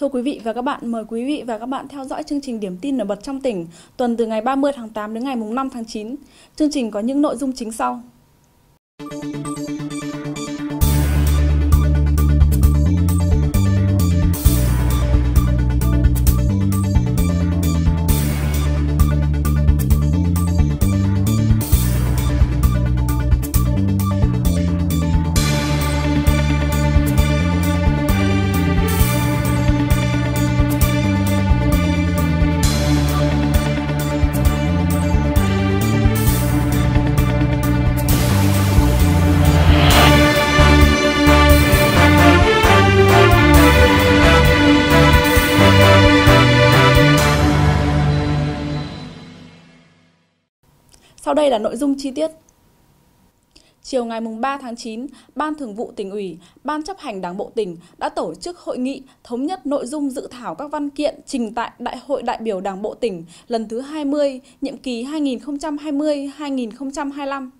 Thưa quý vị và các bạn, mời quý vị và các bạn theo dõi chương trình Điểm tin nổi bật trong tỉnh tuần từ ngày 30 tháng 8 đến ngày 5 tháng 9. Chương trình có những nội dung chính sau. Sau đây là nội dung chi tiết. Chiều ngày 3 tháng 9, Ban Thường vụ tỉnh ủy, Ban chấp hành Đảng Bộ tỉnh đã tổ chức hội nghị thống nhất nội dung dự thảo các văn kiện trình tại Đại hội đại biểu Đảng Bộ tỉnh lần thứ 20, nhiệm kỳ 2020-2025.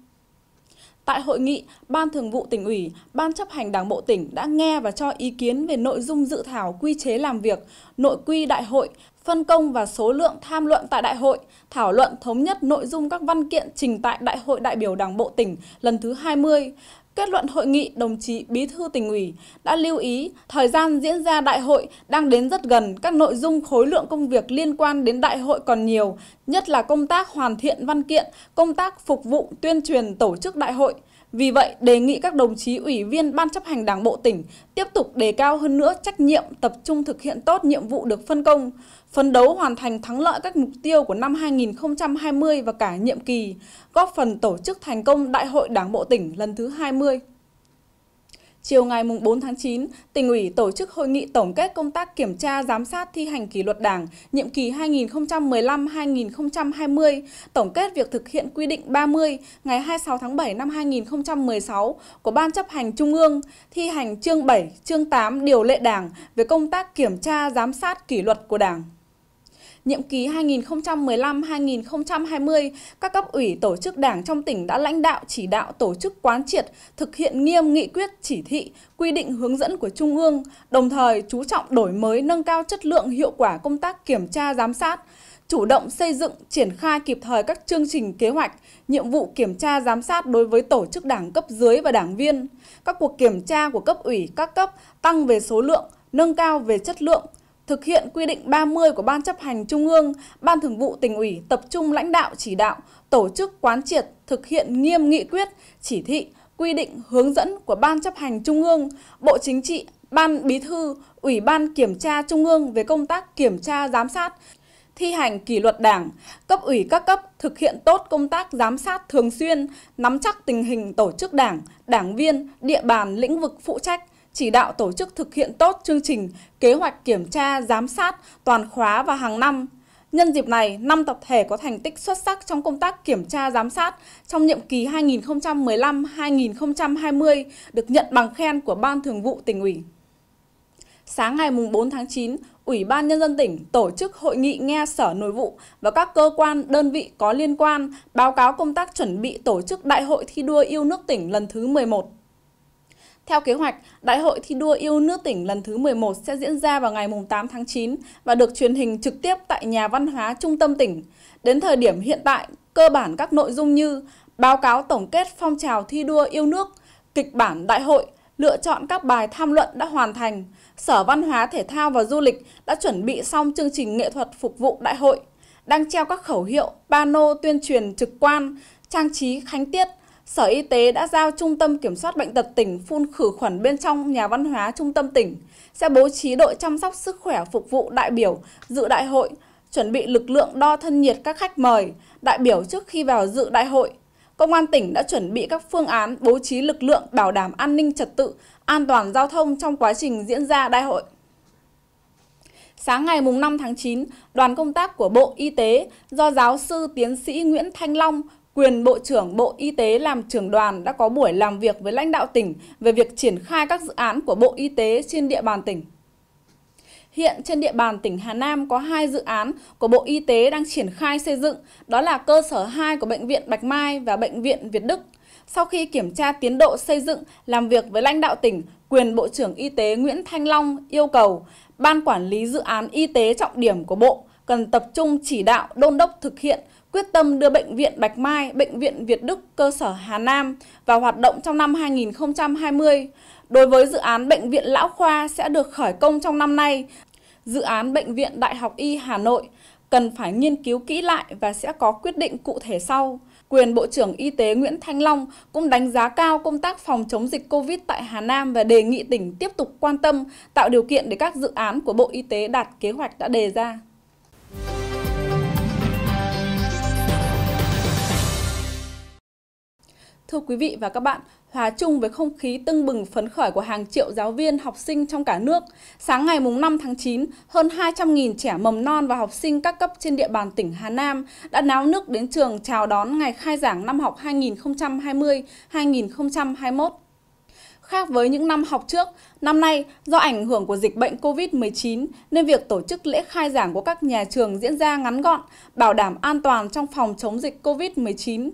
Tại hội nghị, Ban Thường vụ tỉnh ủy, Ban chấp hành Đảng bộ tỉnh đã nghe và cho ý kiến về nội dung dự thảo quy chế làm việc, nội quy đại hội, phân công và số lượng tham luận tại đại hội, thảo luận thống nhất nội dung các văn kiện trình tại Đại hội đại biểu Đảng bộ tỉnh lần thứ 20, Kết luận hội nghị, đồng chí Bí thư tỉnh ủy đã lưu ý thời gian diễn ra đại hội đang đến rất gần, các nội dung khối lượng công việc liên quan đến đại hội còn nhiều, nhất là công tác hoàn thiện văn kiện, công tác phục vụ tuyên truyền tổ chức đại hội – vì vậy, đề nghị các đồng chí ủy viên Ban chấp hành Đảng Bộ tỉnh tiếp tục đề cao hơn nữa trách nhiệm tập trung thực hiện tốt nhiệm vụ được phân công, phấn đấu hoàn thành thắng lợi các mục tiêu của năm 2020 và cả nhiệm kỳ, góp phần tổ chức thành công Đại hội Đảng Bộ tỉnh lần thứ 20. Chiều ngày 4 tháng 9, tỉnh ủy tổ chức hội nghị tổng kết công tác kiểm tra giám sát thi hành kỷ luật đảng nhiệm kỳ 2015-2020, tổng kết việc thực hiện quy định 30 ngày 26 tháng 7 năm 2016 của Ban chấp hành Trung ương, thi hành chương 7, chương 8 điều lệ đảng về công tác kiểm tra giám sát kỷ luật của đảng nhiệm kỳ 2015-2020, các cấp ủy tổ chức đảng trong tỉnh đã lãnh đạo chỉ đạo tổ chức quán triệt, thực hiện nghiêm nghị quyết chỉ thị, quy định hướng dẫn của Trung ương, đồng thời chú trọng đổi mới nâng cao chất lượng hiệu quả công tác kiểm tra giám sát, chủ động xây dựng, triển khai kịp thời các chương trình kế hoạch, nhiệm vụ kiểm tra giám sát đối với tổ chức đảng cấp dưới và đảng viên. Các cuộc kiểm tra của cấp ủy các cấp tăng về số lượng, nâng cao về chất lượng, thực hiện quy định 30 của Ban chấp hành Trung ương, Ban thường vụ tỉnh ủy tập trung lãnh đạo chỉ đạo, tổ chức quán triệt, thực hiện nghiêm nghị quyết, chỉ thị, quy định, hướng dẫn của Ban chấp hành Trung ương, Bộ Chính trị, Ban Bí thư, Ủy ban Kiểm tra Trung ương về công tác kiểm tra giám sát, thi hành kỷ luật đảng, cấp ủy các cấp thực hiện tốt công tác giám sát thường xuyên, nắm chắc tình hình tổ chức đảng, đảng viên, địa bàn, lĩnh vực phụ trách, chỉ đạo tổ chức thực hiện tốt chương trình kế hoạch kiểm tra, giám sát toàn khóa và hàng năm. Nhân dịp này, 5 tập thể có thành tích xuất sắc trong công tác kiểm tra giám sát trong nhiệm kỳ 2015-2020 được nhận bằng khen của Ban Thường vụ tỉnh ủy. Sáng ngày 4 tháng 9, Ủy ban Nhân dân tỉnh tổ chức hội nghị nghe Sở Nội vụ và các cơ quan, đơn vị có liên quan báo cáo công tác chuẩn bị tổ chức Đại hội thi đua yêu nước tỉnh lần thứ 11. Theo kế hoạch, Đại hội thi đua yêu nước tỉnh lần thứ 11 sẽ diễn ra vào ngày 8 tháng 9 và được truyền hình trực tiếp tại Nhà văn hóa Trung tâm tỉnh. Đến thời điểm hiện tại, cơ bản các nội dung như báo cáo tổng kết phong trào thi đua yêu nước, kịch bản đại hội, lựa chọn các bài tham luận đã hoàn thành. Sở Văn hóa Thể thao và Du lịch đã chuẩn bị xong chương trình nghệ thuật phục vụ đại hội, đang treo các khẩu hiệu, pano tuyên truyền trực quan, trang trí khánh tiết Sở Y tế đã giao Trung tâm Kiểm soát Bệnh tật tỉnh phun khử khuẩn bên trong nhà văn hóa trung tâm tỉnh, sẽ bố trí đội chăm sóc sức khỏe phục vụ đại biểu dự đại hội, chuẩn bị lực lượng đo thân nhiệt các khách mời, đại biểu trước khi vào dự đại hội. Công an tỉnh đã chuẩn bị các phương án bố trí lực lượng bảo đảm an ninh trật tự, an toàn giao thông trong quá trình diễn ra đại hội. Sáng ngày 5 tháng 9, đoàn công tác của Bộ Y tế do giáo sư tiến sĩ Nguyễn Thanh Long, quyền Bộ trưởng Bộ Y tế làm trưởng đoàn đã có buổi làm việc với lãnh đạo tỉnh về việc triển khai các dự án của Bộ Y tế trên địa bàn tỉnh. Hiện trên địa bàn tỉnh Hà Nam có hai dự án của Bộ Y tế đang triển khai xây dựng, đó là cơ sở 2 của Bệnh viện Bạch Mai và Bệnh viện Việt Đức. Sau khi kiểm tra tiến độ xây dựng, làm việc với lãnh đạo tỉnh, quyền Bộ trưởng Y tế Nguyễn Thanh Long yêu cầu Ban Quản lý Dự án Y tế Trọng điểm của Bộ cần tập trung chỉ đạo đôn đốc thực hiện quyết tâm đưa Bệnh viện Bạch Mai, Bệnh viện Việt Đức cơ sở Hà Nam vào hoạt động trong năm 2020. Đối với dự án Bệnh viện Lão Khoa sẽ được khởi công trong năm nay, dự án Bệnh viện Đại học Y Hà Nội cần phải nghiên cứu kỹ lại và sẽ có quyết định cụ thể sau. Quyền Bộ trưởng Y tế Nguyễn Thanh Long cũng đánh giá cao công tác phòng chống dịch COVID tại Hà Nam và đề nghị tỉnh tiếp tục quan tâm, tạo điều kiện để các dự án của Bộ Y tế đạt kế hoạch đã đề ra. Thưa quý vị và các bạn, hòa chung với không khí tưng bừng phấn khởi của hàng triệu giáo viên, học sinh trong cả nước, sáng ngày mùng 5 tháng 9, hơn 200.000 trẻ mầm non và học sinh các cấp trên địa bàn tỉnh Hà Nam đã náo nước đến trường chào đón ngày khai giảng năm học 2020-2021. Khác với những năm học trước, năm nay do ảnh hưởng của dịch bệnh COVID-19 nên việc tổ chức lễ khai giảng của các nhà trường diễn ra ngắn gọn, bảo đảm an toàn trong phòng chống dịch COVID-19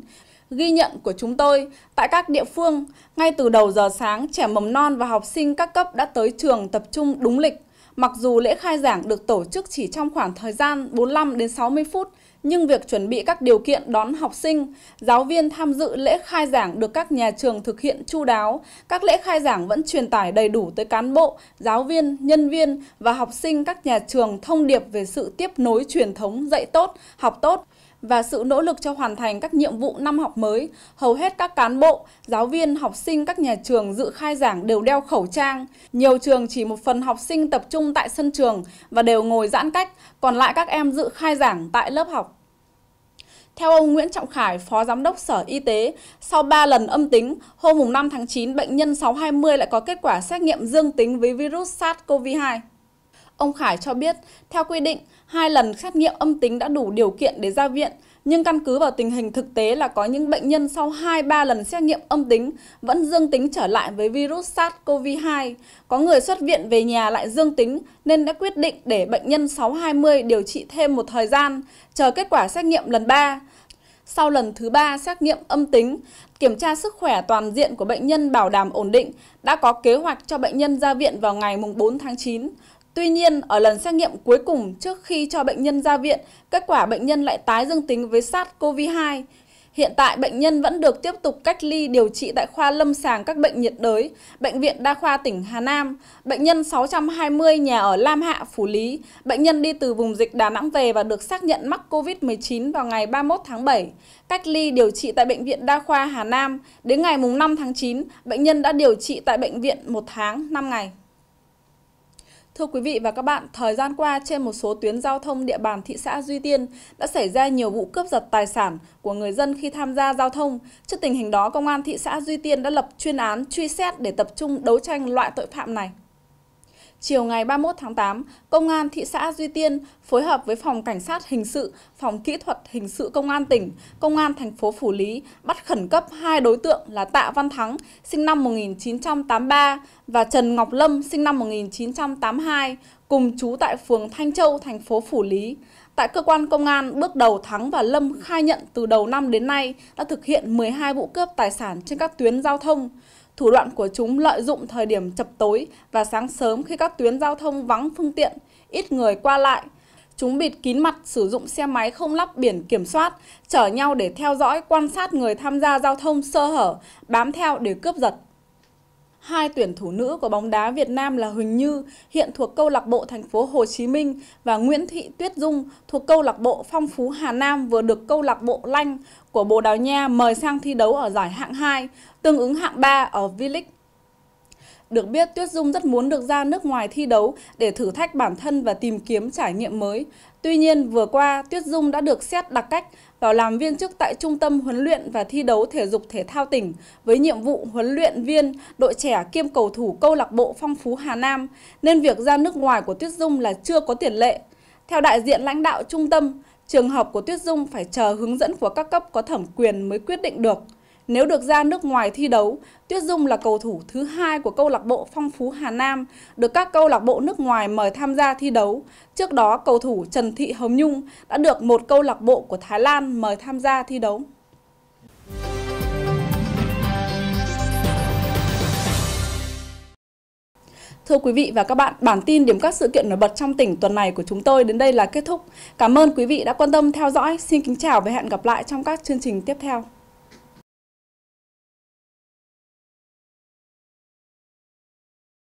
ghi nhận của chúng tôi tại các địa phương, ngay từ đầu giờ sáng, trẻ mầm non và học sinh các cấp đã tới trường tập trung đúng lịch. Mặc dù lễ khai giảng được tổ chức chỉ trong khoảng thời gian 45 đến 60 phút, nhưng việc chuẩn bị các điều kiện đón học sinh, giáo viên tham dự lễ khai giảng được các nhà trường thực hiện chu đáo. Các lễ khai giảng vẫn truyền tải đầy đủ tới cán bộ, giáo viên, nhân viên và học sinh các nhà trường thông điệp về sự tiếp nối truyền thống dạy tốt, học tốt, và sự nỗ lực cho hoàn thành các nhiệm vụ năm học mới, hầu hết các cán bộ, giáo viên, học sinh các nhà trường dự khai giảng đều đeo khẩu trang. Nhiều trường chỉ một phần học sinh tập trung tại sân trường và đều ngồi giãn cách, còn lại các em dự khai giảng tại lớp học. Theo ông Nguyễn Trọng Khải, Phó Giám đốc Sở Y tế, sau 3 lần âm tính, hôm 5 tháng 9, bệnh nhân 620 lại có kết quả xét nghiệm dương tính với virus SARS-CoV-2. Ông Khải cho biết, theo quy định, hai lần xét nghiệm âm tính đã đủ điều kiện để ra viện, nhưng căn cứ vào tình hình thực tế là có những bệnh nhân sau 2-3 lần xét nghiệm âm tính vẫn dương tính trở lại với virus SARS-CoV-2. Có người xuất viện về nhà lại dương tính nên đã quyết định để bệnh nhân 620 điều trị thêm một thời gian, chờ kết quả xét nghiệm lần 3. Sau lần thứ 3 xét nghiệm âm tính, kiểm tra sức khỏe toàn diện của bệnh nhân bảo đảm ổn định, đã có kế hoạch cho bệnh nhân ra viện vào ngày 4 tháng 9. Tuy nhiên, ở lần xét nghiệm cuối cùng trước khi cho bệnh nhân ra viện, kết quả bệnh nhân lại tái dương tính với SARS-CoV-2. Hiện tại, bệnh nhân vẫn được tiếp tục cách ly điều trị tại khoa lâm sàng các bệnh nhiệt đới, Bệnh viện Đa khoa tỉnh Hà Nam. Bệnh nhân 620 nhà ở Lam Hạ, Phủ Lý. Bệnh nhân đi từ vùng dịch Đà Nẵng về và được xác nhận mắc COVID-19 vào ngày 31 tháng 7. Cách ly điều trị tại Bệnh viện Đa khoa Hà Nam. Đến ngày 5 tháng 9, bệnh nhân đã điều trị tại bệnh viện 1 tháng 5 ngày. Thưa quý vị và các bạn, thời gian qua trên một số tuyến giao thông địa bàn thị xã Duy Tiên đã xảy ra nhiều vụ cướp giật tài sản của người dân khi tham gia giao thông. Trước tình hình đó, Công an thị xã Duy Tiên đã lập chuyên án truy xét để tập trung đấu tranh loại tội phạm này. Chiều ngày 31 tháng 8, Công an thị xã Duy Tiên phối hợp với Phòng Cảnh sát Hình sự, Phòng Kỹ thuật Hình sự Công an tỉnh, Công an thành phố Phủ Lý bắt khẩn cấp hai đối tượng là Tạ Văn Thắng, sinh năm 1983 và Trần Ngọc Lâm, sinh năm 1982, cùng trú tại phường Thanh Châu, thành phố Phủ Lý. Tại cơ quan công an, bước đầu Thắng và Lâm khai nhận từ đầu năm đến nay đã thực hiện 12 vụ cướp tài sản trên các tuyến giao thông. Thủ đoạn của chúng lợi dụng thời điểm chập tối và sáng sớm khi các tuyến giao thông vắng phương tiện, ít người qua lại. Chúng bịt kín mặt sử dụng xe máy không lắp biển kiểm soát, chở nhau để theo dõi, quan sát người tham gia giao thông sơ hở, bám theo để cướp giật hai tuyển thủ nữ của bóng đá Việt Nam là Huỳnh Như hiện thuộc câu lạc bộ thành phố Hồ Chí Minh và Nguyễn Thị Tuyết Dung thuộc câu lạc bộ Phong Phú Hà Nam vừa được câu lạc bộ Lanh của Bồ Đào Nha mời sang thi đấu ở giải hạng 2, tương ứng hạng 3 ở V-League. Được biết, Tuyết Dung rất muốn được ra nước ngoài thi đấu để thử thách bản thân và tìm kiếm trải nghiệm mới. Tuy nhiên, vừa qua, Tuyết Dung đã được xét đặc cách vào làm viên chức tại Trung tâm Huấn luyện và Thi đấu Thể dục Thể thao tỉnh với nhiệm vụ huấn luyện viên đội trẻ kiêm cầu thủ câu lạc bộ Phong Phú Hà Nam, nên việc ra nước ngoài của Tuyết Dung là chưa có tiền lệ. Theo đại diện lãnh đạo trung tâm, trường hợp của Tuyết Dung phải chờ hướng dẫn của các cấp có thẩm quyền mới quyết định được. Nếu được ra nước ngoài thi đấu, Tuyết Dung là cầu thủ thứ hai của câu lạc bộ Phong Phú Hà Nam, được các câu lạc bộ nước ngoài mời tham gia thi đấu. Trước đó, cầu thủ Trần Thị Hồng Nhung đã được một câu lạc bộ của Thái Lan mời tham gia thi đấu. Thưa quý vị và các bạn, bản tin điểm các sự kiện nổi bật trong tỉnh tuần này của chúng tôi đến đây là kết thúc. Cảm ơn quý vị đã quan tâm theo dõi. Xin kính chào và hẹn gặp lại trong các chương trình tiếp theo.